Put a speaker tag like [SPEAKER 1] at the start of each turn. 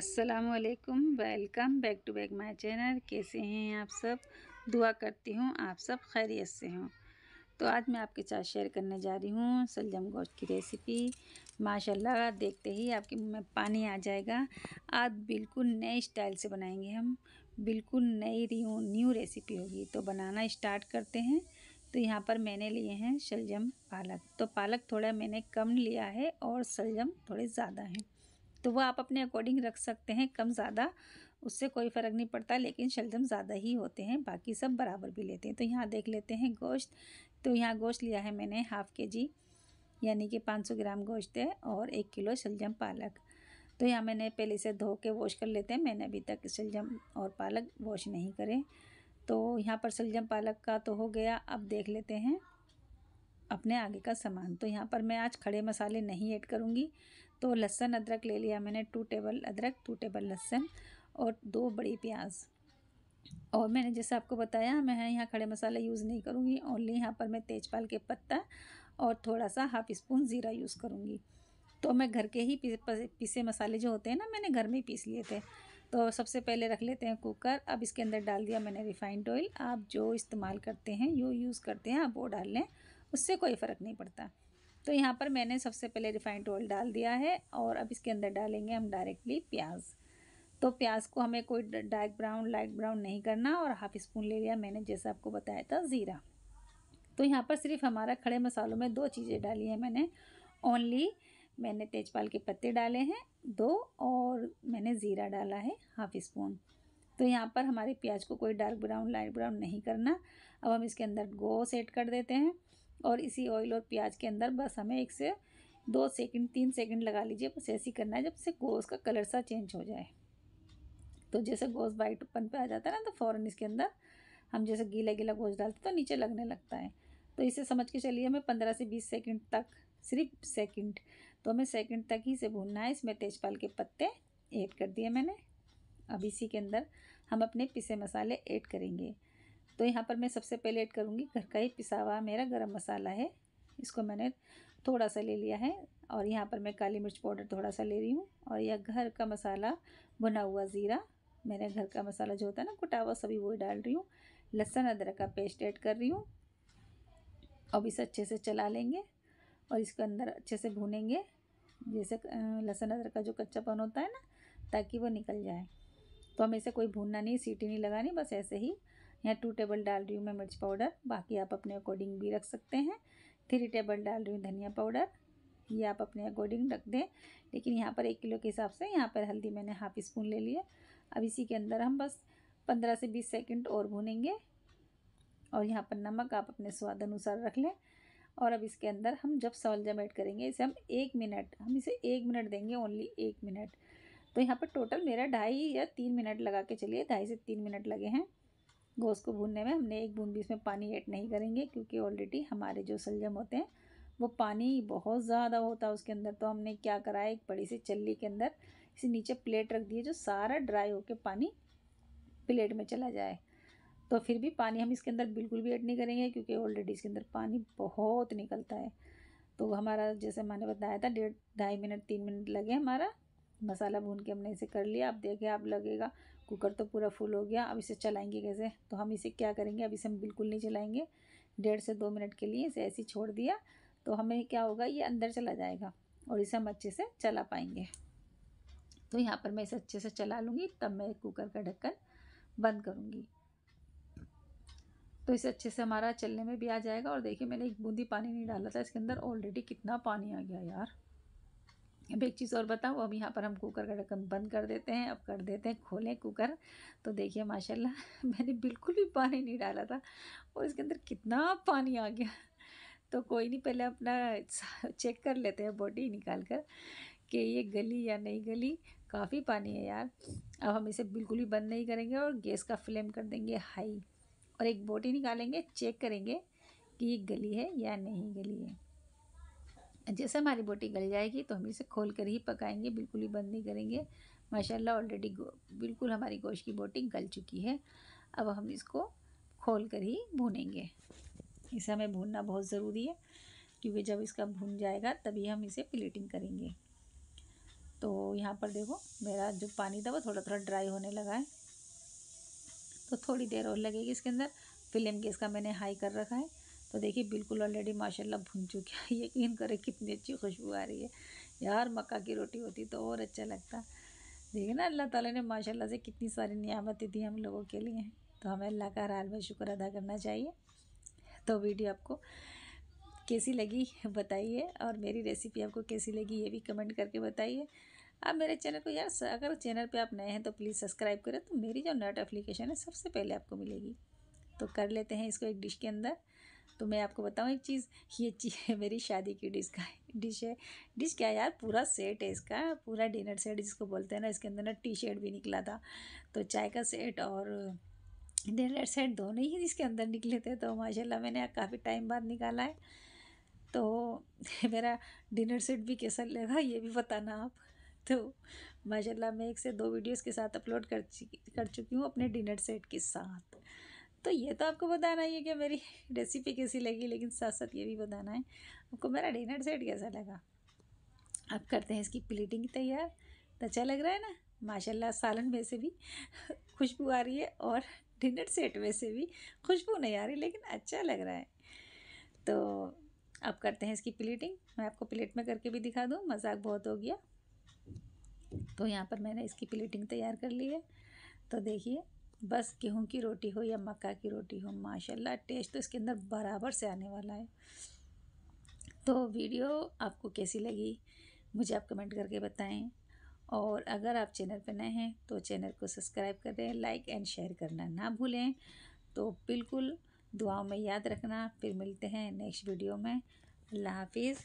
[SPEAKER 1] असलकम welcome back to back my channel कैसे हैं आप सब दुआ करती हूँ आप सब खैरियत से हों तो आज मैं आपके साथ शेयर करने जा रही हूँ सलजम गोश्त की रेसिपी माशाल्लाह देखते ही आपके मुँह में पानी आ जाएगा आज बिल्कुल नए स्टाइल से बनाएंगे हम बिल्कुल नई रियो न्यू रेसिपी होगी तो बनाना स्टार्ट करते हैं तो यहाँ पर मैंने लिए हैं शलजम पालक तो पालक थोड़ा मैंने कम लिया है और शलजम थोड़े ज़्यादा हैं तो वह आप अपने अकॉर्डिंग रख सकते हैं कम ज़्यादा उससे कोई फ़र्क नहीं पड़ता लेकिन शलजम ज़्यादा ही होते हैं बाकी सब बराबर भी लेते हैं तो यहाँ देख लेते हैं गोश्त तो यहाँ गोश्त लिया है मैंने हाफ़ के जी यानी कि 500 ग्राम गोश्त है और एक किलो शलजम पालक तो यहाँ मैंने पहले से धो के वॉश कर लेते हैं मैंने अभी तक शलजम और पालक वॉश नहीं करे तो यहाँ पर शलजम पालक का तो हो गया अब देख लेते हैं अपने आगे का सामान तो यहाँ पर मैं आज खड़े मसाले नहीं ऐड करूँगी तो लहसन अदरक ले लिया मैंने टू टेबल अदरक टू टेबल लहसन और दो बड़ी प्याज और मैंने जैसे आपको बताया मैं यहाँ खड़े मसाले यूज़ नहीं करूँगी ओनली यहाँ पर मैं तेजपाल के पत्ता और थोड़ा सा हाफ स्पून ज़ीरा यूज़ करूँगी तो मैं घर के ही पीसे मसाले जो होते हैं ना मैंने घर में ही पीस लिए थे तो सबसे पहले रख लेते हैं कुकर अब इसके अंदर डाल दिया मैंने रिफाइंड ऑयल आप जो इस्तेमाल करते हैं जो यूज़ करते हैं आप वो डाल लें उससे कोई फ़र्क नहीं पड़ता तो यहाँ पर मैंने सबसे पहले रिफाइंड ऑयल डाल दिया है और अब इसके अंदर डालेंगे हम डायरेक्टली प्याज तो प्याज को हमें कोई डार्क ब्राउन लाइट ब्राउन नहीं करना और हाफ स्पून ले लिया मैंने जैसा आपको बताया था ज़ीरा तो यहाँ पर सिर्फ हमारा खड़े मसालों में दो चीज़ें डाली हैं मैंने ओनली मैंने तेजपाल के पत्ते डाले हैं दो और मैंने ज़ीरा डाला है हाफ स्पून तो यहाँ पर हमारे प्याज को कोई डार्क ब्राउन लाइट ब्राउन नहीं करना अब हम इसके अंदर गो ऐड कर देते हैं और इसी ऑयल और प्याज के अंदर बस हमें एक से दो सेकंड तीन सेकंड लगा लीजिए बस ऐसे ही करना है जब से गोश का कलर सा चेंज हो जाए तो जैसे गोश्त पन पे आ जाता है ना तो फ़ौरन इसके अंदर हम जैसे गीला गीला गोश्त डालते तो नीचे लगने लगता है तो इसे समझ के चलिए हमें पंद्रह से बीस सेकेंड तक सिर्फ सेकेंड तो हमें सेकेंड तक ही इसे भूनना है इसमें तेजपाल के पत्ते ऐड कर दिए मैंने अब इसी के अंदर हम अपने पिसे मसाले ऐड करेंगे तो यहाँ पर मैं सबसे पहले ऐड करूँगी घर का ही पिसा हुआ मेरा गरम मसाला है इसको मैंने थोड़ा सा ले लिया है और यहाँ पर मैं काली मिर्च पाउडर थोड़ा सा ले रही हूँ और यह घर का मसाला भुना हुआ ज़ीरा मेरे घर का मसाला जो होता है ना कुटावा सभी वो डाल रही हूँ लहसन अदरक का पेस्ट ऐड कर रही हूँ अब इसे अच्छे से चला लेंगे और इसके अंदर अच्छे से भूनेंगे जैसे लहसुन अदरक का जो कच्चापन होता है ना ताकि वो निकल जाए तो हमें इसे कोई भूनना नहीं सीटी नहीं लगानी बस ऐसे ही यहाँ टू टेबल डाल रही हूँ मैं मिर्च पाउडर बाकी आप अपने अकॉर्डिंग भी रख सकते हैं थ्री टेबल डाल रही हूँ धनिया पाउडर ये आप अपने अकॉर्डिंग रख दें लेकिन यहाँ पर एक किलो के हिसाब से यहाँ पर हल्दी मैंने हाफ स्पून ले लिया अब इसी के अंदर हम बस पंद्रह से बीस सेकेंड और भूनेंगे और यहाँ पर नमक आप अपने स्वाद अनुसार रख लें और अब इसके अंदर हम जब सॉल्जम ऐड करेंगे इसे हम एक मिनट हम इसे एक मिनट देंगे ओनली एक मिनट तो यहाँ पर टोटल मेरा ढाई या तीन मिनट लगा के चलिए ढाई से तीन मिनट लगे हैं गोश्त को भूनने में हमने एक बूंद भी इसमें पानी ऐड नहीं करेंगे क्योंकि ऑलरेडी हमारे जो सलजम होते हैं वो पानी बहुत ज़्यादा होता है उसके अंदर तो हमने क्या करा है एक बड़ी सी चल्ली के अंदर इसे नीचे प्लेट रख दिए जो सारा ड्राई होकर पानी प्लेट में चला जाए तो फिर भी पानी हम इसके अंदर बिल्कुल भी ऐड नहीं करेंगे क्योंकि ऑलरेडी इसके अंदर पानी बहुत निकलता है तो हमारा जैसे मैंने बताया था डेढ़ ढाई मिनट तीन मिनट लगे हमारा मसाला भून के हमने इसे कर लिया अब देखिए आप लगेगा कुकर तो पूरा फुल हो गया अब इसे चलाएंगे कैसे तो हम इसे क्या करेंगे अब इसे हम बिल्कुल नहीं चलाएंगे डेढ़ से दो मिनट के लिए इसे ऐसे ही छोड़ दिया तो हमें क्या होगा ये अंदर चला जाएगा और इसे हम अच्छे से चला पाएंगे तो यहाँ पर मैं इसे अच्छे से चला लूँगी तब मैं कुकर का ढक्कन बंद करूँगी तो इसे अच्छे से हमारा चलने में भी आ जाएगा और देखिए मैंने एक बूंदी पानी नहीं डाला था इसके अंदर ऑलरेडी कितना पानी आ गया यार अब एक चीज़ और बताऊँ अब यहाँ पर हम कुकर का ढक्कन बंद कर देते हैं अब कर देते हैं खोलें कुकर तो देखिए माशाल्लाह मैंने बिल्कुल भी पानी नहीं डाला था और इसके अंदर कितना पानी आ गया तो कोई नहीं पहले अपना चेक कर लेते हैं बॉडी निकाल कर कि ये गली या नहीं गली काफ़ी पानी है यार अब हम इसे बिल्कुल भी बंद नहीं करेंगे और गैस का फ्लेम कर देंगे हाई और एक बोटी निकालेंगे चेक करेंगे कि ये गली है या नहीं गली है जैसे हमारी बोटी गल जाएगी तो हम इसे खोल कर ही पकाएंगे बिल्कुल ही बंद नहीं करेंगे माशाल्लाह ऑलरेडी बिल्कुल हमारी गोश्त की बोटी गल चुकी है अब हम इसको खोल कर ही भूनेंगे इसे हमें भूनना बहुत ज़रूरी है क्योंकि जब इसका भून जाएगा तभी हम इसे प्लेटिंग करेंगे तो यहाँ पर देखो मेरा जो पानी था वो थोड़ा थोड़ा ड्राई होने लगा है तो थोड़ी देर और लगेगी इसके अंदर फ्लेम गैस का मैंने हाई कर रखा है तो देखिए बिल्कुल ऑलरेडी माशाल्लाह भुन चुकी है यकीन करें कितनी अच्छी खुशबू आ रही है यार मक्का की रोटी होती तो और अच्छा लगता देखिए ना अल्लाह ताला ने माशाल्लाह से कितनी सारी नियामतें दी हम लोगों के लिए तो हमें अल्लाह का हाल में शुक्र अदा करना चाहिए तो वीडियो आपको कैसी लगी बताइए और मेरी रेसिपी आपको कैसी लगी ये भी कमेंट करके बताइए आप मेरे चैनल को यार अगर चैनल पे आप नए हैं तो प्लीज़ सब्सक्राइब करें तो मेरी जो नोटिफिकेशन है सबसे पहले आपको मिलेगी तो कर लेते हैं इसको एक डिश के अंदर तो मैं आपको बताऊँ एक चीज़ ये चीज़ मेरी शादी की डिश का डिश है डिश क्या यार पूरा सेट है इसका पूरा डिनर सेट जिसको बोलते हैं ना इसके अंदर ना टी शर्ट भी निकला था तो चाय का सेट और डिनर सेट दोनों ही इसके अंदर निकले थे तो माशाल्लाह मैंने काफ़ी टाइम बाद निकाला है तो मेरा डिनर सेट भी कैसा लगा ये भी बताना आप तो माशाल्लाह मैं एक से दो वीडियोस के साथ अपलोड कर कर चुकी हूँ अपने डिनर सेट के साथ तो ये तो आपको बताना ही है कि मेरी रेसिपी कैसी लगी लेकिन साथ साथ ये भी बताना है आपको मेरा डिनर सेट कैसा लगा अब करते हैं इसकी प्लेटिंग तैयार तो अच्छा लग रहा है ना माशाल्लाह सालन में से भी खुशबू आ रही है और डिनर सेट में से भी खुशबू नहीं आ रही लेकिन अच्छा लग रहा है तो अब करते हैं इसकी प्लेटिंग मैं आपको प्लेट में करके भी दिखा दूँ मजाक बहुत हो गया तो यहाँ पर मैंने इसकी प्लेटिंग तैयार कर ली है तो देखिए बस गेहूं की रोटी हो या मक्का की रोटी हो माशाल्लाह टेस्ट तो इसके अंदर बराबर से आने वाला है तो वीडियो आपको कैसी लगी मुझे आप कमेंट करके बताएं और अगर आप चैनल पर नए हैं तो चैनल को सब्सक्राइब करें लाइक एंड शेयर करना ना भूलें तो बिल्कुल दुआओं में याद रखना फिर मिलते हैं नेक्स्ट वीडियो में अल्लाह हाफिज़